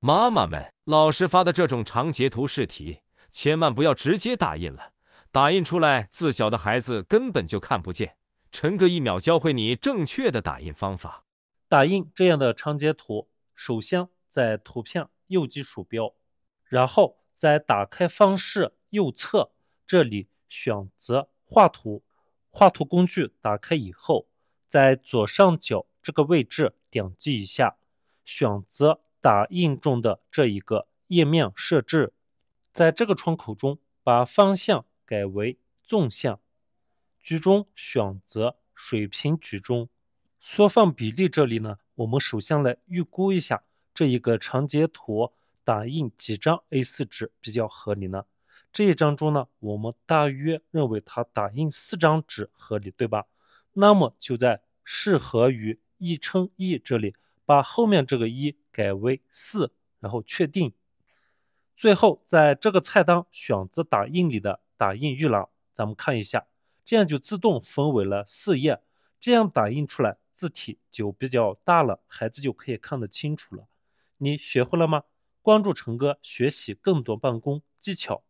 妈妈们，老师发的这种长截图试题，千万不要直接打印了，打印出来，字小的孩子根本就看不见。陈哥一秒教会你正确的打印方法。打印这样的长截图，首先在图片右击鼠标，然后在打开方式右侧这里选择画图，画图工具打开以后，在左上角这个位置点击一下，选择。打印中的这一个页面设置，在这个窗口中，把方向改为纵向，居中选择水平居中，缩放比例这里呢，我们首先来预估一下这一个长截图打印几张 A4 纸比较合理呢？这一张中呢，我们大约认为它打印四张纸合理，对吧？那么就在适合于一乘一这里。把后面这个一改为四，然后确定。最后在这个菜单选择打印里的打印预览，咱们看一下，这样就自动分为了四页，这样打印出来字体就比较大了，孩子就可以看得清楚了。你学会了吗？关注成哥，学习更多办公技巧。